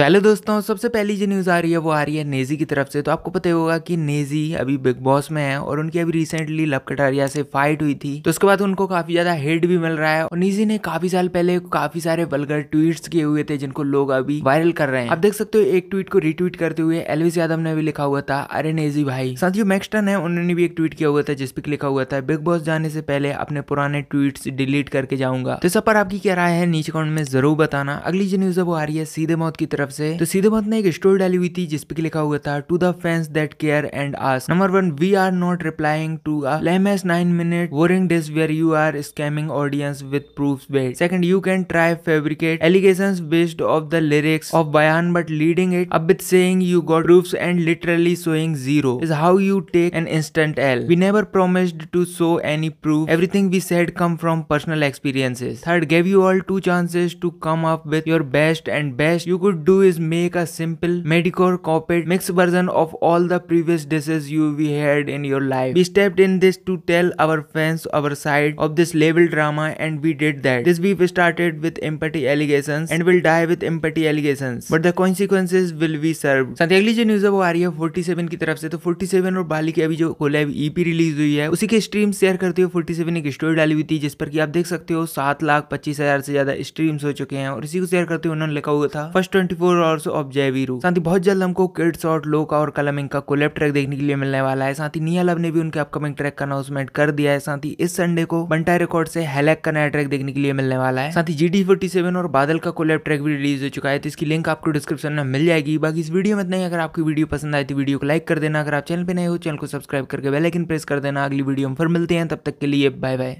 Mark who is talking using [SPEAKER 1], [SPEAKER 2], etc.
[SPEAKER 1] तो हेलो दोस्तों सबसे पहली जो न्यूज़ आ रही है वो आ रही है नेजी की तरफ से तो आपको पता होगा कि नेजी अभी बिग बॉस में है और उनकी अभी रिसेंटली लव कटारिया से फाइट हुई थी तो उसके बाद उनको काफी ज्यादा हेट भी मिल रहा है और नेजी ने काफी साल पहले काफी सारे बलगर ट्वीट्स किए हुए थे जिनको लोग अभी वायरल कर रहे हैं आप देख सकते हो एक ट्वीट को रिट्वीट करते हुए एलविस यादव ने भी लिखा हुआ था अरे नेजी भाई साथ ही मैक्सटन है उन्होंने भी एक ट्वीट किया हुआ था जिसपे लिखा हुआ था बिग बॉस जाने से पहले अपने पुराने ट्वीट डिलीट करके जाऊंगा तो सब पर आपकी क्या राय है नीचे कमेंट में जरूर बताना अगली जो न्यूज है वो आ रही है सीधे मौत की तरफ तरफ से तो सीधे बात ने एक स्टोरी डाली हुई थी जिसपे की लिखा हुआ था to the fans that care and as number one we are not replying to us nine minute worrying this where you are scamming audience with proof bad second you can try fabricate allegation based off the lyrics of Bayaan but leading it up with saying you got proof and literally showing zero is how you take an instant L we never promised to show any proof everything we said come from personal experiences third gave you all two chances to come up with your best and best you could do do is make a simple Medicore corporate mixed version of all the previous dishes you we had in your life. We stepped in this to tell our fans our side of this label drama and we did that. This beef started with empathy allegations and will die with empathy allegations. But the consequences will be served. साथ अगली जो news है वो आ रही है 47 की तरफ से तो 47 और बाली की अभी जो कोलैब ईपी रिलीज हुई है उसी के स्ट्रीम शेयर करते हुए 47 एक स्टोरी डाली हुई थी जिस पर कि आप देख सकते हो सात लाख पच्चीस हजार से ज्यादा स्ट्रीम्स हो चुके हैं और इसी को शेयर करते हुए उन्होंने लिखा हुआ था first twenty four hours of Jaiveeru साथ ही बहुत जल्द हमको किड्स और लोका और कलम इनका कोलेब ट्रैक देखने के लिए मिलने वाला है साथ ही निया लव ने भी उनके अपकमिंग ट्रैक का अनाउंसमेंट कर दिया है साथ ही इस संडे को बंटा रिकॉर्ड से हेलैक का नया ट्रैक देखने के लिए मिलने वाला है साथ ही जी और बादल का कोलेब ट्रैक भी रिलीज हो चुका है तो इसकी लिंक आपको डिस्क्रिप्शन में मिल जाएगी बाकी इस वीडियो में नहीं अगर आपकी वीडियो पसंद आई तो वीडियो को लाइक कर देना अगर आप चैनल पर नए हो चैनल को सब्सक्राइब करके बेलाइकन प्रेस कर देना अगली वीडियो में फिर मिलते हैं तब तक के लिए बाय बाय